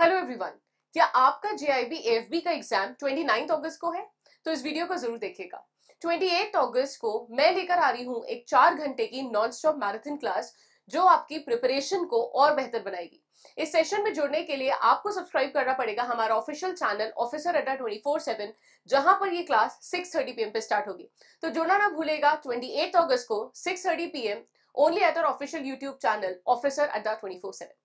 hello everyone क्या आपका जे आई B का एग्जाम 29 अगस्त को है तो इस वीडियो को जरूर देखिएगा 28 अगस्त को मैं लेकर आ रही हूँ एक चार घंटे की नॉनस्टॉप मैराथन क्लास जो आपकी प्रिपरेशन को और बेहतर बनाएगी इस सेशन में जुड़ने के लिए आपको सब्सक्राइब करना पड़ेगा हमारा official channel officer Adda twenty four seven जहां पर ये क्लास सिक्स थर्टी पी पे स्टार्ट होगी तो जुड़ना ना भूलेगा ट्वेंटी एट ऑगस्ट को six thirty P M only at official YouTube channel officer Adda twenty four seven